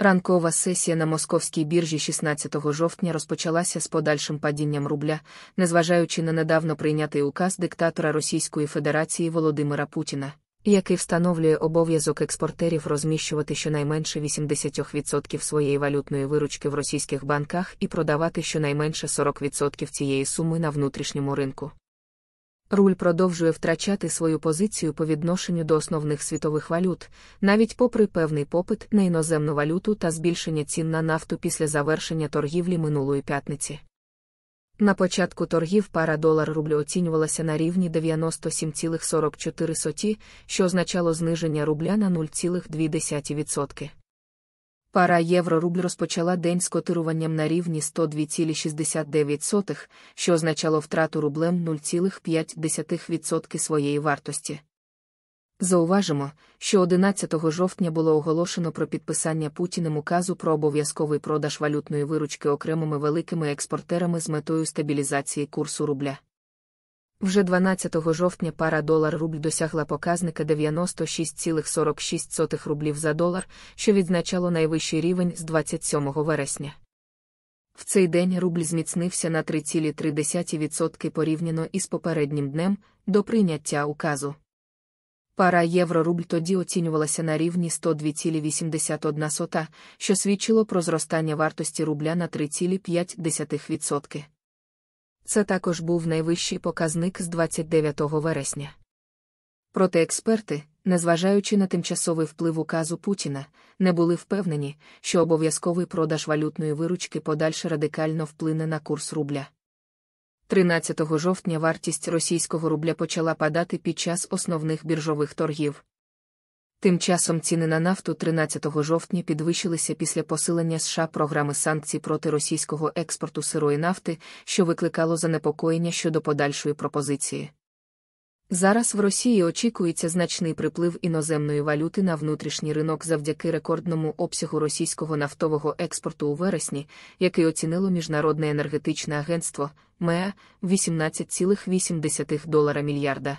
Ранкова сесія на московській біржі 16 жовтня розпочалася з подальшим падінням рубля, незважаючи на недавно прийнятий указ диктатора Російської Федерації Володимира Путіна, який встановлює обов'язок експортерів розміщувати щонайменше 80% своєї валютної виручки в російських банках і продавати щонайменше 40% цієї суми на внутрішньому ринку. Руль продовжує втрачати свою позицію по відношенню до основних світових валют, навіть попри певний попит на іноземну валюту та збільшення цін на нафту після завершення торгівлі минулої п'ятниці. На початку торгів пара долар рублю оцінювалася на рівні 97,44, що означало зниження рубля на 0,2%. Пара євро-рубль розпочала день з котируванням на рівні 102,69, що означало втрату рублем 0,5% своєї вартості. Зауважимо, що 11 жовтня було оголошено про підписання Путіним указу про обов'язковий продаж валютної виручки окремими великими експортерами з метою стабілізації курсу рубля. Вже 12 жовтня пара долар-рубль досягла показника 96,46 рублів за долар, що відзначало найвищий рівень з 27 вересня. В цей день рубль зміцнився на 3,3% порівняно із попереднім днем до прийняття указу. Пара євро-рубль тоді оцінювалася на рівні 102,81, що свідчило про зростання вартості рубля на 3,5%. Це також був найвищий показник з 29 вересня. Проте експерти, незважаючи на тимчасовий вплив указу Путіна, не були впевнені, що обов'язковий продаж валютної виручки подальше радикально вплине на курс рубля. 13 жовтня вартість російського рубля почала падати під час основних біржових торгів. Тим часом ціни на нафту 13 жовтня підвищилися після посилення США програми санкцій проти російського експорту сирої нафти, що викликало занепокоєння щодо подальшої пропозиції. Зараз в Росії очікується значний приплив іноземної валюти на внутрішній ринок завдяки рекордному обсягу російського нафтового експорту у вересні, який оцінило Міжнародне енергетичне агентство МЕА 18,8 долара мільярда.